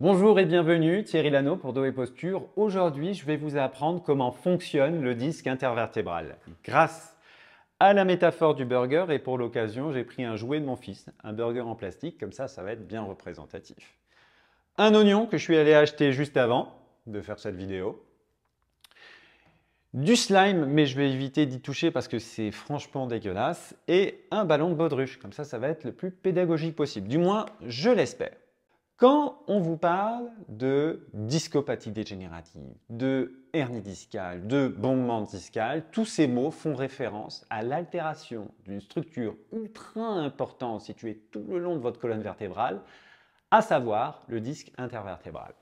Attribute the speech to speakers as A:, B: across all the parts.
A: Bonjour et bienvenue, Thierry Lano pour Dos et Posture. Aujourd'hui, je vais vous apprendre comment fonctionne le disque intervertébral. Grâce à la métaphore du burger, et pour l'occasion, j'ai pris un jouet de mon fils, un burger en plastique, comme ça, ça va être bien représentatif. Un oignon que je suis allé acheter juste avant de faire cette vidéo. Du slime, mais je vais éviter d'y toucher parce que c'est franchement dégueulasse. Et un ballon de baudruche, comme ça, ça va être le plus pédagogique possible. Du moins, je l'espère. Quand on vous parle de discopathie dégénérative, de hernie discale, de bombement discale, tous ces mots font référence à l'altération d'une structure ultra importante située tout le long de votre colonne vertébrale, à savoir le disque intervertébral.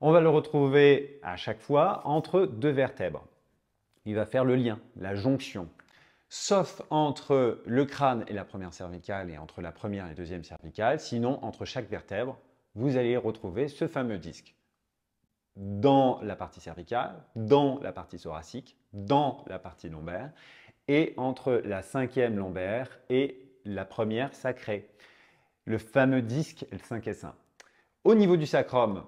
A: On va le retrouver à chaque fois entre deux vertèbres. Il va faire le lien, la jonction sauf entre le crâne et la première cervicale et entre la première et la deuxième cervicale, sinon entre chaque vertèbre, vous allez retrouver ce fameux disque dans la partie cervicale, dans la partie thoracique, dans la partie lombaire et entre la cinquième lombaire et la première sacrée, le fameux disque L5S1. Au niveau du sacrum,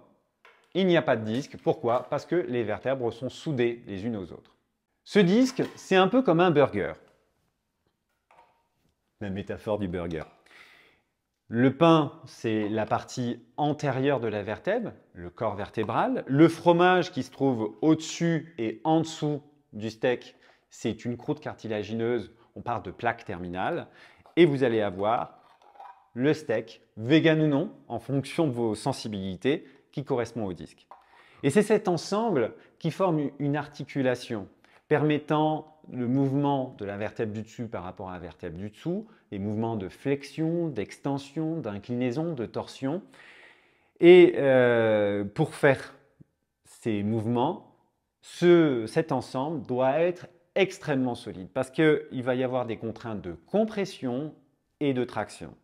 A: il n'y a pas de disque. Pourquoi Parce que les vertèbres sont soudées les unes aux autres. Ce disque, c'est un peu comme un burger. La métaphore du burger. Le pain, c'est la partie antérieure de la vertèbre, le corps vertébral. Le fromage qui se trouve au-dessus et en dessous du steak, c'est une croûte cartilagineuse. On parle de plaque terminale. Et vous allez avoir le steak, vegan ou non, en fonction de vos sensibilités, qui correspond au disque. Et c'est cet ensemble qui forme une articulation permettant le mouvement de la vertèbre du dessus par rapport à la vertèbre du dessous, les mouvements de flexion, d'extension, d'inclinaison, de torsion. Et euh, pour faire ces mouvements, cet ensemble doit être extrêmement solide parce qu'il va y avoir des contraintes de compression et de traction.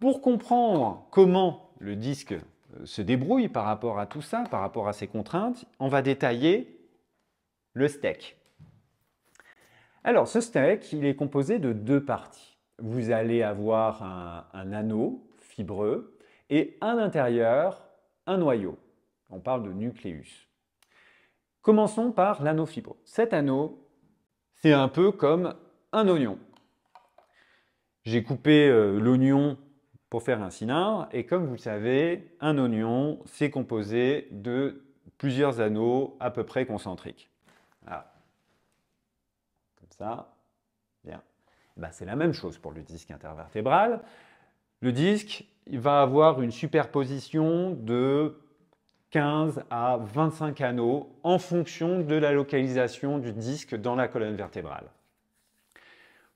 A: Pour comprendre comment le disque euh, se débrouille par rapport à tout ça, par rapport à ces contraintes, on va détailler le steak. Alors, ce steak, il est composé de deux parties. Vous allez avoir un, anneau fibreux et à l'intérieur, un noyau. On parle de nucléus. Commençons par l'anneau fibreux. Cet anneau, c'est un peu comme un oignon. J'ai coupé euh, l'oignon pour faire un cylindre. Et comme vous le savez, un oignon, c'est composé de plusieurs anneaux à peu près concentriques. Ah, eh ben, c'est la même chose pour le disque intervertébral. Le disque il va avoir une superposition de 15 à 25 anneaux en fonction de la localisation du disque dans la colonne vertébrale.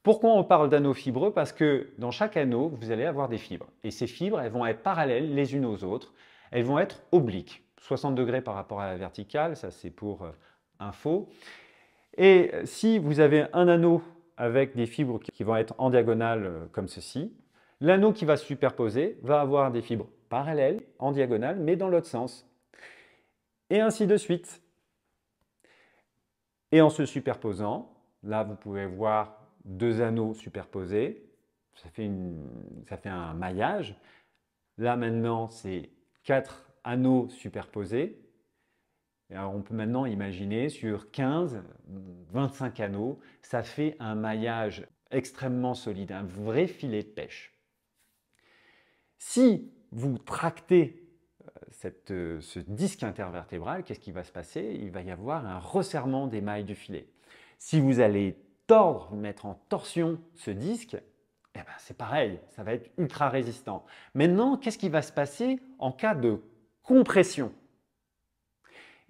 A: Pourquoi on parle d'anneaux fibreux Parce que dans chaque anneau, vous allez avoir des fibres. Et ces fibres, elles vont être parallèles les unes aux autres. Elles vont être obliques. 60 degrés par rapport à la verticale, ça c'est pour euh, info. Et si vous avez un anneau avec des fibres qui vont être en diagonale euh, comme ceci, l'anneau qui va se superposer va avoir des fibres parallèles, en diagonale, mais dans l'autre sens. Et ainsi de suite. Et en se superposant, là vous pouvez voir deux anneaux superposés, ça fait, ça fait un maillage. Là maintenant c'est quatre anneaux superposés, on peut maintenant imaginer sur 15, 25 anneaux, ça fait un maillage extrêmement solide, un vrai filet de pêche. Si vous tractez euh, euh, ce disque intervertébral, qu'est-ce qui va se passer Il va y avoir un resserrement des mailles du filet. Si vous allez tordre, mettre en torsion ce disque, eh ben, c'est pareil, ça va être ultra résistant. Maintenant, qu'est-ce qui va se passer en cas de compression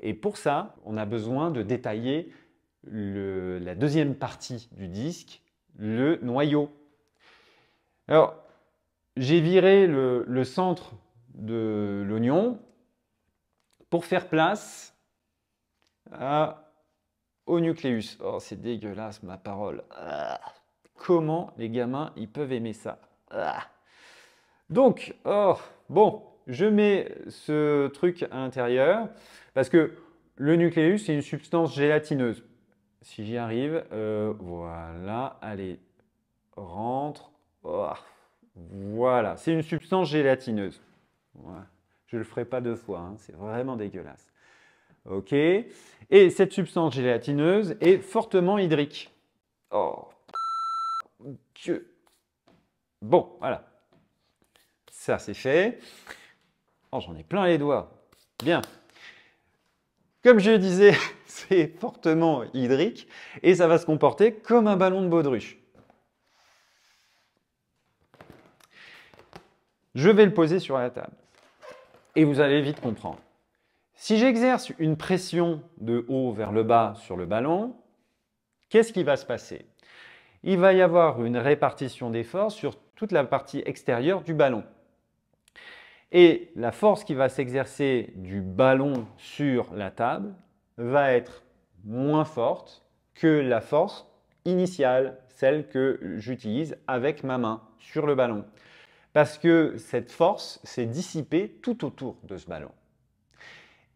A: et pour ça, on a besoin de détailler la deuxième partie du disque, le noyau. Alors, j'ai viré le, centre de l'oignon pour faire place au nucléus. Oh, c'est dégueulasse, ma parole. Ah, comment les gamins, ils peuvent aimer ça ah. Donc, oh, bon, je mets ce truc à l'intérieur parce que le nucléus, c'est une substance gélatineuse. Si j'y arrive, euh, voilà, allez, rentre. Oh, voilà, c'est une substance gélatineuse. Je ne le ferai pas deux fois, hein, c'est vraiment dégueulasse. OK Et cette substance gélatineuse est fortement hydrique. Oh, Dieu Bon, voilà. Ça, c'est fait. Oh, j'en ai plein les doigts. Bien. Comme je disais, c'est fortement hydrique et ça va se comporter comme un ballon de baudruche. Je vais le poser sur la table et vous allez vite comprendre. Si j'exerce une pression de haut vers le bas sur le ballon, qu'est-ce qui va se passer Il va y avoir une répartition des forces sur toute la partie extérieure du ballon. Et la force qui va s'exercer du ballon sur la table va être moins forte que la force initiale, celle que j'utilise avec ma main sur le ballon. Parce que cette force s'est dissipée tout autour de ce ballon.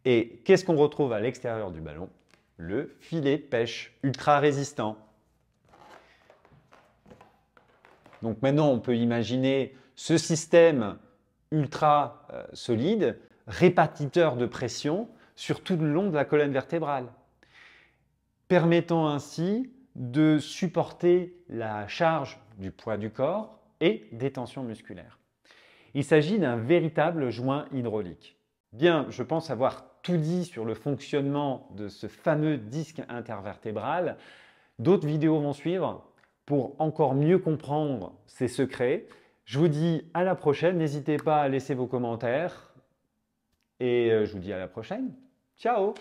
A: Et qu'est-ce qu'on retrouve à l'extérieur du ballon Le filet de pêche ultra résistant. Donc maintenant, on peut imaginer ce système ultra euh, solide, répartiteur de pression sur tout le long de la colonne vertébrale, permettant ainsi de supporter la charge du poids du corps et des tensions musculaires. Il s'agit d'un véritable joint hydraulique. Bien, je pense avoir tout dit sur le fonctionnement de ce fameux disque intervertébral. D'autres vidéos vont suivre pour encore mieux comprendre ses secrets je vous dis à la prochaine. N'hésitez pas à laisser vos commentaires. Et euh, je vous dis à la prochaine. Ciao